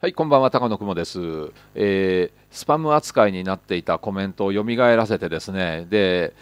はい、こんばんは、高野雲です、えー、スパム扱いになっていたコメントを蘇らせてですね、で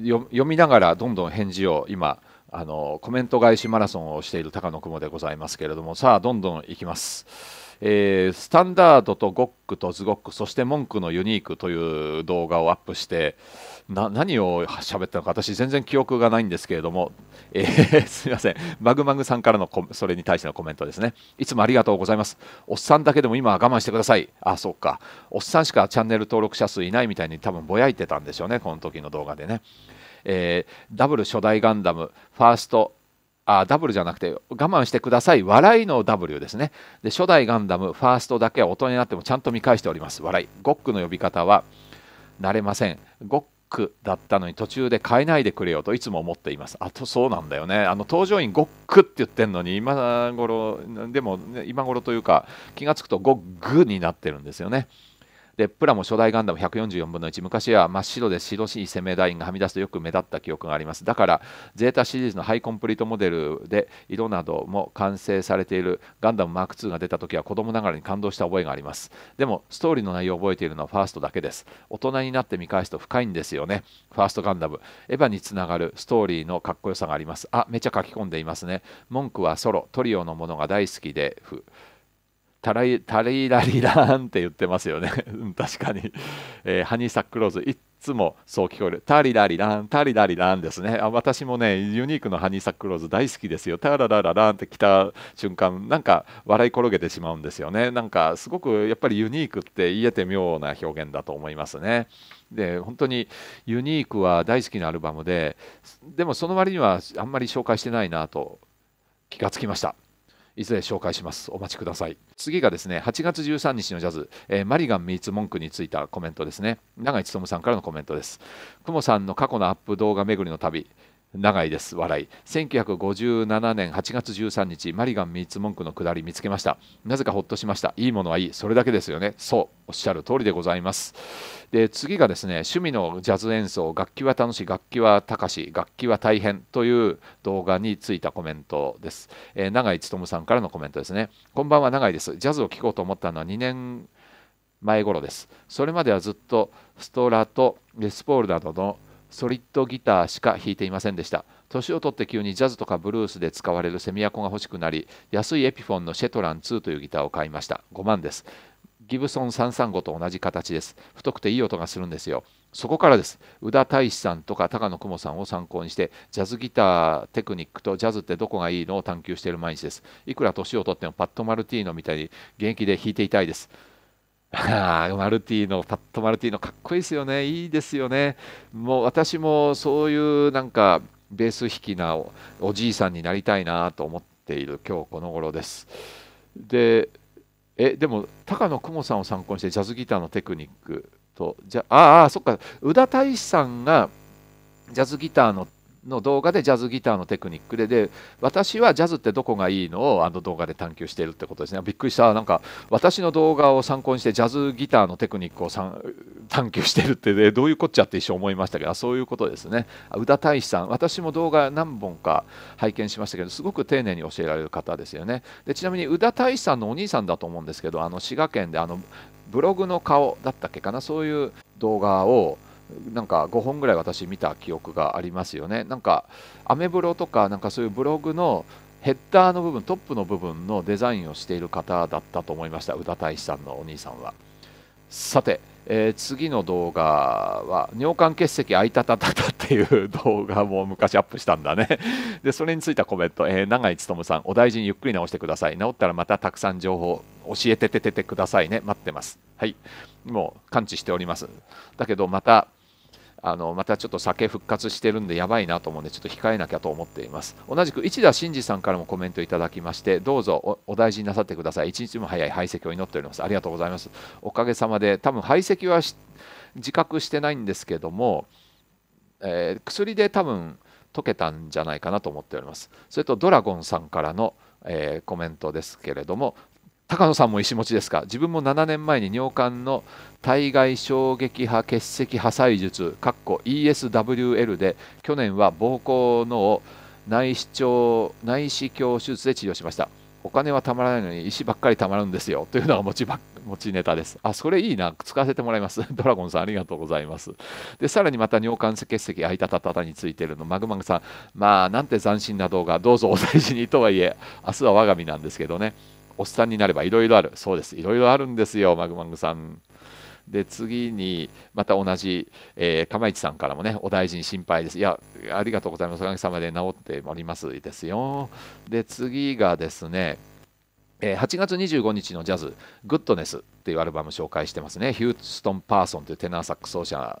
読みながらどんどん返事を今、あのコメント返しマラソンをしている高野雲でございますけれども、さあ、どんどんいきます。えー、スタンダードとゴックとズゴックそして文句のユニークという動画をアップしてな何を喋ったのか私全然記憶がないんですけれども、えー、すみませんマグマグさんからのそれに対してのコメントですねいつもありがとうございますおっさんだけでも今は我慢してくださいあそっかおっさんしかチャンネル登録者数いないみたいに多分ぼやいてたんでしょうねこの時の動画でね、えー、ダブル初代ガンダムファーストあ、ルじゃなくて、我慢してください、笑いの W ですね。で、初代ガンダム、ファーストだけは大人になってもちゃんと見返しております。笑い。ゴックの呼び方は、慣れません。ゴックだったのに途中で変えないでくれよといつも思っています。あと、そうなんだよね。あの、搭乗員ゴックって言ってんのに、今頃、でも、ね、今頃というか、気が付くとゴッグになってるんですよね。でプラも初代ガンダム144分の1昔は真っ白で白い攻めラインがはみ出すとよく目立った記憶がありますだからゼータシリーズのハイコンプリートモデルで色なども完成されているガンダムマーク2が出た時は子供ながらに感動した覚えがありますでもストーリーの内容を覚えているのはファーストだけです大人になって見返すと深いんですよねファーストガンダムエヴァにつながるストーリーのかっこよさがありますあめちゃ書き込んでいますね文句はソロトリオのものが大好きでタラタリラリラーンって言ってますよね確かに、えー、ハニーサックローズいつもそう聞こえるタリラリランタリラリランですねあ私もねユニークのハニーサックローズ大好きですよタラララランって来た瞬間なんか笑い転げてしまうんですよねなんかすごくやっぱりユニークって言えて妙な表現だと思いますねで本当にユニークは大好きなアルバムででもその割にはあんまり紹介してないなと気がつきましたいずれ紹介しますお待ちください次がですね8月13日のジャズ、えー、マリガン・ミーツ・文句についたコメントですね永井勉さんからのコメントです久保さんの過去のアップ動画巡りの旅長いです笑い1957年8月13日マリガン三つ文句のくだり見つけましたなぜかほっとしましたいいものはいいそれだけですよねそうおっしゃる通りでございますで次がですね趣味のジャズ演奏楽器は楽しい楽器は高し楽器は大変という動画についたコメントです、えー、永井勉さんからのコメントですねこんばんは永井ですジャズを聴こうと思ったのは2年前頃ですそれまではずっとストラとレスポールなどのソリッドギターしか弾いていませんでした年を取って急にジャズとかブルースで使われるセミアコが欲しくなり安いエピフォンのシェトラン2というギターを買いました5万ですギブソン335と同じ形です太くていい音がするんですよそこからです宇田大志さんとか高野久保さんを参考にしてジャズギターテクニックとジャズってどこがいいのを探求している毎日ですいくら年を取ってもパッド・マルティーノみたいに現役で弾いていたいですあ マルティのパッとマルティのかっこいいですよねいいですよねもう私もそういうなんかベース弾きなおじいさんになりたいなと思っている今日この頃ですでえでも高野久保さんを参考にしてジャズギターのテクニックとじゃああそっか宇田大志さんがジャズギターのの動画でジャズギターのテクニックでで私はジャズってどこがいいのをあの動画で探求しているってことですねびっくりしたなんか私の動画を参考にしてジャズギターのテクニックを探求してるって、ね、どういうこっちゃって一瞬思いましたけどそういうことですね宇田大志さん私も動画何本か拝見しましたけどすごく丁寧に教えられる方ですよねでちなみに宇田大志さんのお兄さんだと思うんですけどあの滋賀県であのブログの顔だったっけかなそういう動画をなんか5本ぐらい私見た記憶がありますよね。なんかアメブロとかなんかそういうブログのヘッダーの部分トップの部分のデザインをしている方だったと思いました宇多大志さんのお兄さんは。さて、えー、次の動画は尿管結石あいたたたたっていう動画も昔アップしたんだねでそれについたコメント、えー、永井勉さんお大事にゆっくり直してください治ったらまたたくさん情報教えててててくださいね待ってますはいもう感知しておりますだけどまたあのまたちょっと酒復活してるんでやばいなと思うんでちょっと控えなきゃと思っています同じく市田真二さんからもコメントいただきましてどうぞお大事になさってください一日も早い排斥を祈っておりますありがとうございますおかげさまで多分排斥は自覚してないんですけども、えー、薬で多分解けたんじゃないかなと思っておりますそれとドラゴンさんからのえー、コメントですけれども高野さんも石持ちですか自分も7年前に尿管の体外衝撃波結石破砕術 ESWL で去年は膀胱のを内視鏡内視鏡手術で治療しましたお金はたまらないのに石ばっかりたまるんですよというのが持ちば持ちネタです。あ、それいいな。使わせてもらいます。ドラゴンさんありがとうございます。で、さらにまた尿管結石、あいたたたたについてるの、マグマグさん、まあ、なんて斬新な動画、どうぞお大事にとはいえ、明日は我が身なんですけどね。おっさんになればいろいろあるそうですいろいろあるんですよマグマグさん。で次にまた同じ、えー、釜市さんからもねお大事に心配ですいやありがとうございますおかげさまで治っておりますですよで次がですねえー、8月25日のジャズ「グッドネス」っていうアルバム紹介してますねヒューストン・パーソンというテナーサック奏者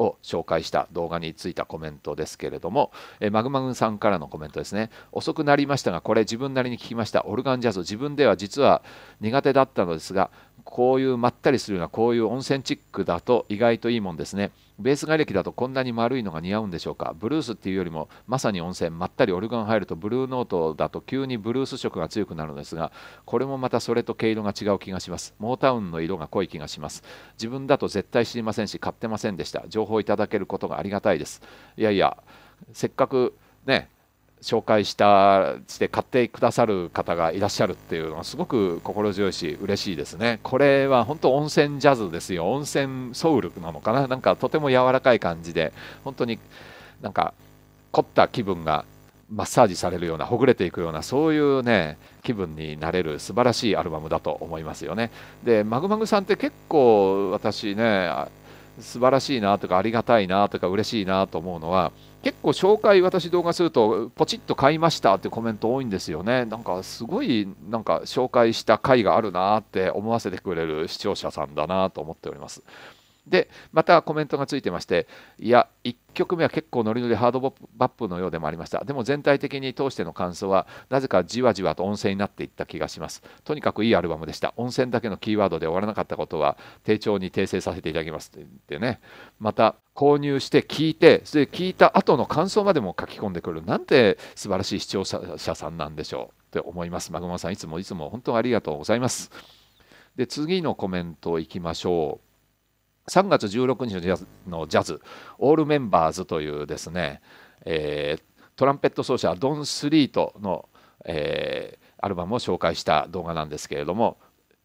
を紹介した動画についたコメントですけれども、えマグマグンさんからのコメントですね遅くなりましたがこれ自分なりに聞きましたオルガンジャズ自分では実は苦手だったのですがこういうまったりするようなこういう温泉チックだと意外といいもんですねベース外歴だとこんなに丸いのが似合うんでしょうかブルースっていうよりもまさに温泉まったりオルガン入るとブルーノートだと急にブルース色が強くなるのですがこれもまたそれと毛色が違う気がしますモータウンの色が濃い気がします自分だと絶対知りませんし買ってませんでした情報いただけることがありがたいですいやいやせっかくね紹介したして買ってくださる方がいらっしゃるっていうのはすごく心強いし嬉しいですねこれは本当温泉ジャズですよ温泉ソウルなのかななんかとても柔らかい感じで本当になんか凝った気分がマッサージされるようなほぐれていくようなそういうね気分になれる素晴らしいアルバムだと思いますよねでマグマグさんって結構私ね素晴らしいなとかありがたいなとか嬉しいなと思うのは結構紹介私動画するとポチッと買いましたってコメント多いんですよねなんかすごいなんか紹介した回があるなって思わせてくれる視聴者さんだなと思っております。でまたコメントがついてましていや1曲目は結構ノリノリハードバップのようでもありましたでも全体的に通しての感想はなぜかじわじわと音声になっていった気がしますとにかくいいアルバムでした温泉だけのキーワードで終わらなかったことは丁重に訂正させていただきますって言ってねまた購入して聞いてそれで聞いた後の感想までも書き込んでくるなんて素晴らしい視聴者さんなんでしょうって思いますマグマさんいつもいつも本当にありがとうございますで次のコメントいきましょう3月16日のジャズのジャズオールメンバーズというですね、えー、トランペット奏者ドン・スリートの、えー、アルバムを紹介した動画なんですけれども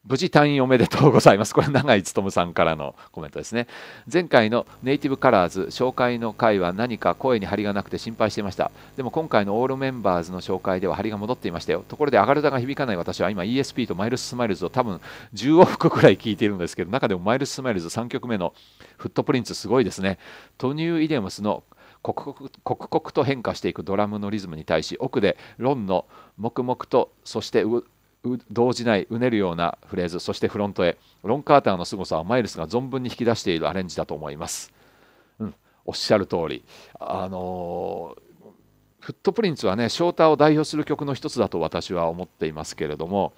無事退院おめでとうございます。これ永井勉さんからのコメントですね。前回のネイティブカラーズ紹介の回は何か声に張りがなくて心配していました。でも今回のオールメンバーズの紹介では張りが戻っていましたよ。ところでアガルダが響かない私は今 ESP とマイルス・スマイルズを多分10往復くらい聞いているんですけど中でもマイルス・スマイルズ3曲目のフットプリンツすごいですね。トニュー・イデムスの刻々と変化していくドラムのリズムに対し奥でロンの黙々とそして動じないうねるようなフレーズそしてフロントへロン・カーターの凄さはマイルスが存分に引き出しているアレンジだと思います、うん、おっしゃる通りあのフットプリンツはねショーターを代表する曲の一つだと私は思っていますけれども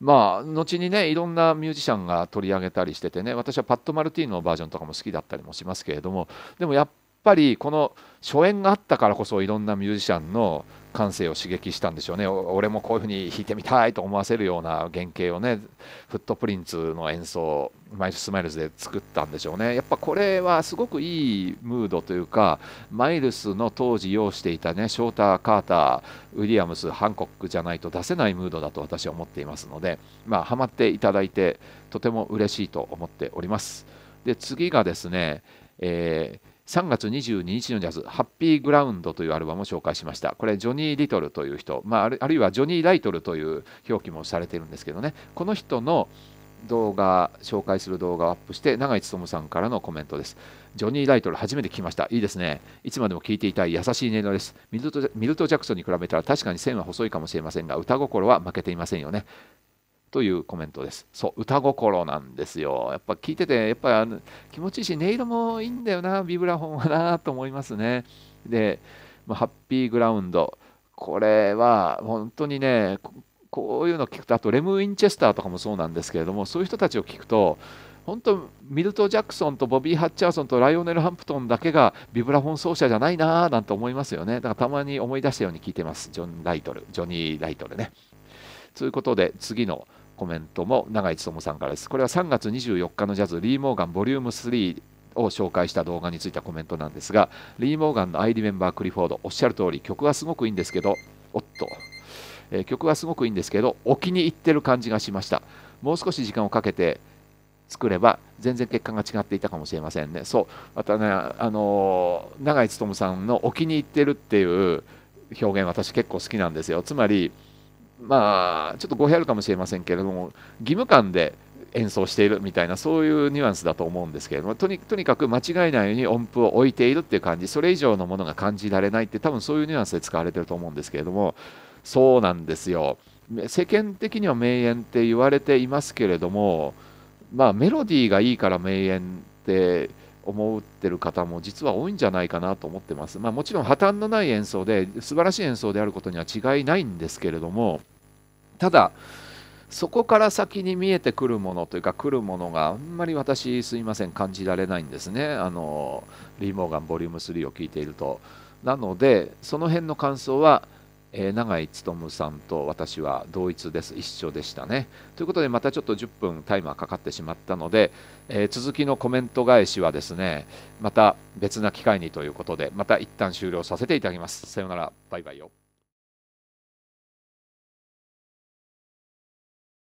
まあ後にねいろんなミュージシャンが取り上げたりしててね私はパッド・マルティーノのバージョンとかも好きだったりもしますけれどもでもやっぱりこの初演があったからこそいろんなミュージシャンの、感性を刺激したんでしょうね俺もこういうふうに弾いてみたいと思わせるような原型をねフットプリンツの演奏マイルス・マイルズで作ったんでしょうねやっぱこれはすごくいいムードというかマイルスの当時要していたねショーター・カーターウィリアムス・ハンコックじゃないと出せないムードだと私は思っていますのでまあハマっていただいてとても嬉しいと思っておりますで次がですね、えー3月22日のジャズ「ハッピーグラウンド」というアルバムを紹介しましたこれジョニー・リトルという人、まあ、あるいはジョニー・ライトルという表記もされているんですけどねこの人の動画紹介する動画をアップして永井勉さんからのコメントですジョニー・ライトル初めて聞きましたいいですねいつまでも聞いていたい優しい音色ですミルト・ミルトジャクソンに比べたら確かに線は細いかもしれませんが歌心は負けていませんよねというコメントです。そう、歌心なんですよ。やっぱ聞いてて、やっぱ気持ちいいし、音色もいいんだよな、ビブラフォンはなと思いますね。で、ハッピーグラウンド。これは本当にね、こういうの聞くと、あとレム・ウィンチェスターとかもそうなんですけれども、そういう人たちを聞くと、本当ミルト・ジャクソンとボビー・ハッチャーソンとライオネル・ハンプトンだけがビブラフォン奏者じゃないなーなんて思いますよね。だからたまに思い出したように聞いてます。ジョン・ライトル、ジョニー・ライトルね。ということで、次のコメントも永井勉さんからです。これは3月24日のジャズ、リー・モーガン v o l 3を紹介した動画についたコメントなんですが、リー・モーガンのアイリメンバー・クリフォード、おっしゃる通り曲はすごくいいんですけど、おっと、えー、曲はすごくいいんですけど、お気に入ってる感じがしました。もう少し時間をかけて作れば全然結果が違っていたかもしれませんね。そうまたねあの永井勉さんの「お気に入ってる」っていう表現私結構好きなんですよ。つまりまあちょっと語弊あるかもしれませんけれども義務感で演奏しているみたいなそういうニュアンスだと思うんですけれどもとにかく間違いないように音符を置いているっていう感じそれ以上のものが感じられないって多分そういうニュアンスで使われてると思うんですけれどもそうなんですよ世間的には名演って言われていますけれどもまあメロディーがいいから名演って思ってる方も実は多いんじゃないかなと思ってます。まあ、もちろん破綻のない演奏で素晴らしい演奏であることには違いないんですけれどもただそこから先に見えてくるものというか来るものがあんまり私すいません感じられないんですねあのリー・モーガン v o l 3を聴いていると。なのでその辺の感想はえー、永井勉さんと私は同一です一緒でしたねということでまたちょっと10分タイマーかかってしまったので、えー、続きのコメント返しはですねまた別な機会にということでまた一旦終了させていただきますさようならバイバイよ